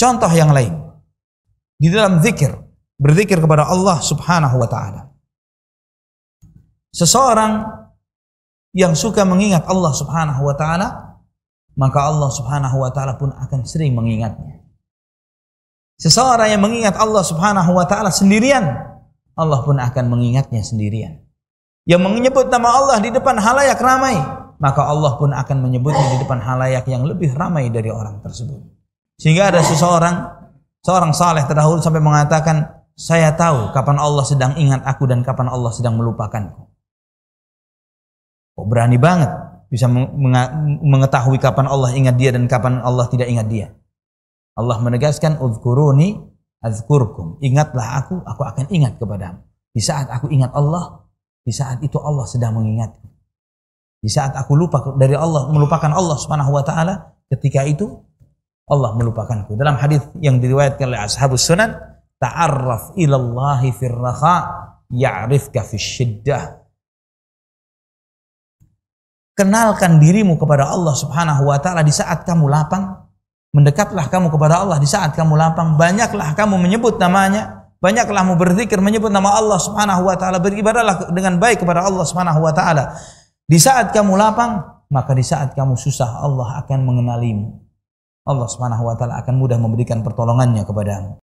Contoh yang lain. Di dalam zikir, berzikir kepada Allah Subhanahu wa taala. Seseorang yang suka mengingat Allah Subhanahu wa taala, maka Allah Subhanahu wa taala pun akan sering mengingatnya. Seseorang yang mengingat Allah Subhanahu wa taala sendirian, Allah pun akan mengingatnya sendirian. Yang menyebut nama Allah di depan halayak ramai, maka Allah pun akan menyebutnya di depan halayak yang lebih ramai dari orang tersebut. Sehingga ada seseorang, seorang saleh terdahulu sampai mengatakan, saya tahu kapan Allah sedang ingat aku dan kapan Allah sedang melupakanku. Kok berani banget bisa mengetahui kapan Allah ingat dia dan kapan Allah tidak ingat dia. Allah menegaskan, Udhkuruni azkurkum. Ingatlah aku, aku akan ingat kepadamu. Di saat aku ingat Allah, di saat itu Allah sedang mengingatku. Di saat aku lupa dari Allah, melupakan Allah Subhanahu wa taala, ketika itu Allah melupakanku. Dalam hadis yang diriwayatkan oleh Ashabus Sunan, ta'arraf ilallahi firraha ya'rifka fi syiddah. Kenalkan dirimu kepada Allah Subhanahu wa taala di saat kamu lapang, mendekatlah kamu kepada Allah di saat kamu lapang, banyaklah kamu menyebut namanya, banyaklah kamu berzikir menyebut nama Allah Subhanahu wa taala, beribadahlah dengan baik kepada Allah Subhanahu wa taala. Di saat kamu lapang, maka di saat kamu susah Allah akan mengenalimu. Allah swt akan mudah memberikan pertolongannya kepadamu.